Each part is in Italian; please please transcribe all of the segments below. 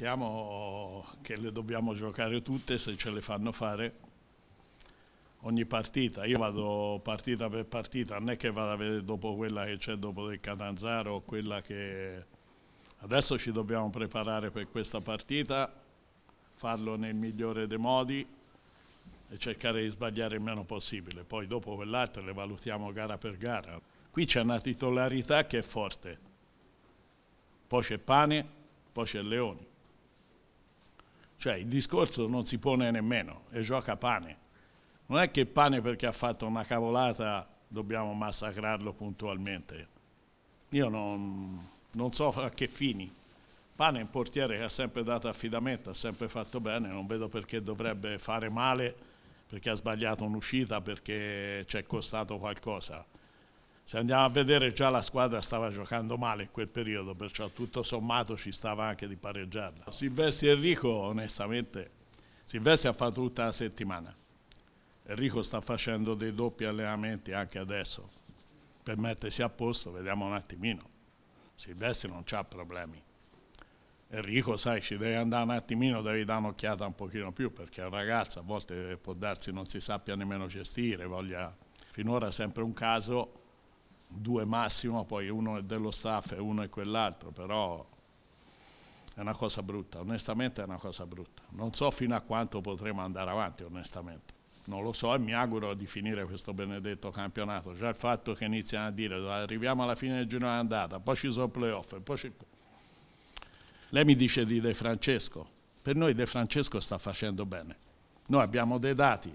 Sappiamo che le dobbiamo giocare tutte se ce le fanno fare ogni partita. Io vado partita per partita, non è che vado a vedere dopo quella che c'è dopo del Catanzaro, quella che... Adesso ci dobbiamo preparare per questa partita, farlo nel migliore dei modi e cercare di sbagliare il meno possibile. Poi dopo quell'altra le valutiamo gara per gara. Qui c'è una titolarità che è forte. Poi c'è Pane, poi c'è Leoni. Cioè il discorso non si pone nemmeno e gioca pane. Non è che pane perché ha fatto una cavolata dobbiamo massacrarlo puntualmente. Io non, non so a che fini. Pane è un portiere che ha sempre dato affidamento, ha sempre fatto bene, non vedo perché dovrebbe fare male, perché ha sbagliato un'uscita, perché ci è costato qualcosa se andiamo a vedere già la squadra stava giocando male in quel periodo, perciò tutto sommato ci stava anche di pareggiarla. Silvestri e Enrico onestamente, Silvestri ha fatto tutta la settimana, Enrico sta facendo dei doppi allenamenti anche adesso, per mettersi a posto, vediamo un attimino, Silvestri non ha problemi. Enrico, sai, ci devi andare un attimino, devi dare un'occhiata un pochino più, perché è un ragazzo, a volte può darsi non si sappia nemmeno gestire, voglia... Finora sempre un caso, due massimo, poi uno è dello staff e uno è quell'altro, però è una cosa brutta, onestamente è una cosa brutta. Non so fino a quanto potremo andare avanti, onestamente. Non lo so e mi auguro di finire questo benedetto campionato. Già il fatto che iniziano a dire arriviamo alla fine del giro andata, poi ci sono playoff, poi ci... Lei mi dice di De Francesco. Per noi De Francesco sta facendo bene. Noi abbiamo dei dati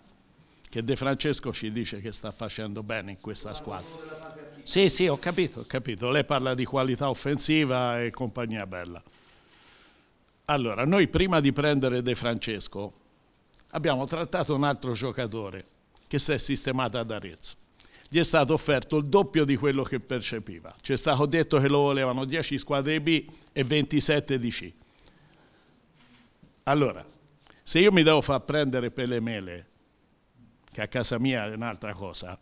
che De Francesco ci dice che sta facendo bene in questa squadra. Sì, sì, ho capito, ho capito. Lei parla di qualità offensiva e compagnia bella. Allora, noi prima di prendere De Francesco abbiamo trattato un altro giocatore che si è sistemato ad Arezzo. Gli è stato offerto il doppio di quello che percepiva. Ci è stato detto che lo volevano 10 squadre B e 27 di C. Allora, se io mi devo far prendere per le mele, che a casa mia è un'altra cosa,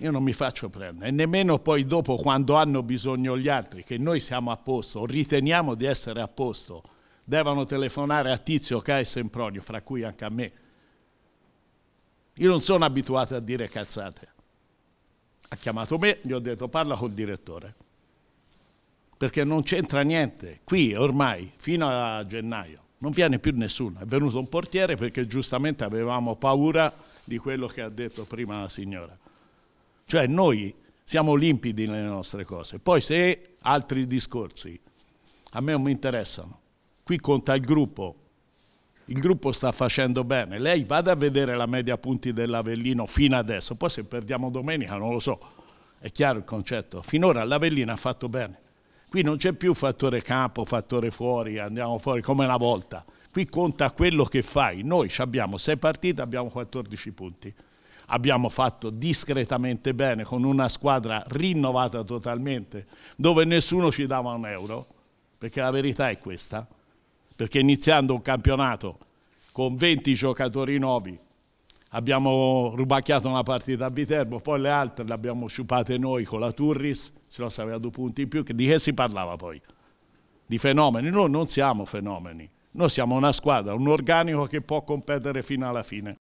io non mi faccio prendere, nemmeno poi dopo quando hanno bisogno gli altri, che noi siamo a posto, o riteniamo di essere a posto, devono telefonare a Tizio, Caio e Sempronio, fra cui anche a me. Io non sono abituato a dire cazzate. Ha chiamato me, gli ho detto parla col direttore, perché non c'entra niente. Qui ormai, fino a gennaio, non viene più nessuno. È venuto un portiere perché giustamente avevamo paura di quello che ha detto prima la signora. Cioè noi siamo limpidi nelle nostre cose. Poi se altri discorsi a me non mi interessano. Qui conta il gruppo. Il gruppo sta facendo bene. Lei vada a vedere la media punti dell'Avellino fino adesso. Poi se perdiamo domenica non lo so. È chiaro il concetto. Finora l'Avellino ha fatto bene. Qui non c'è più fattore campo, fattore fuori, andiamo fuori come una volta. Qui conta quello che fai. Noi abbiamo sei partite, abbiamo 14 punti abbiamo fatto discretamente bene con una squadra rinnovata totalmente, dove nessuno ci dava un euro, perché la verità è questa, perché iniziando un campionato con 20 giocatori nuovi, abbiamo rubacchiato una partita a Viterbo, poi le altre le abbiamo sciupate noi con la Turris, se no si aveva due punti in più, di che si parlava poi? Di fenomeni? Noi non siamo fenomeni, noi siamo una squadra, un organico che può competere fino alla fine.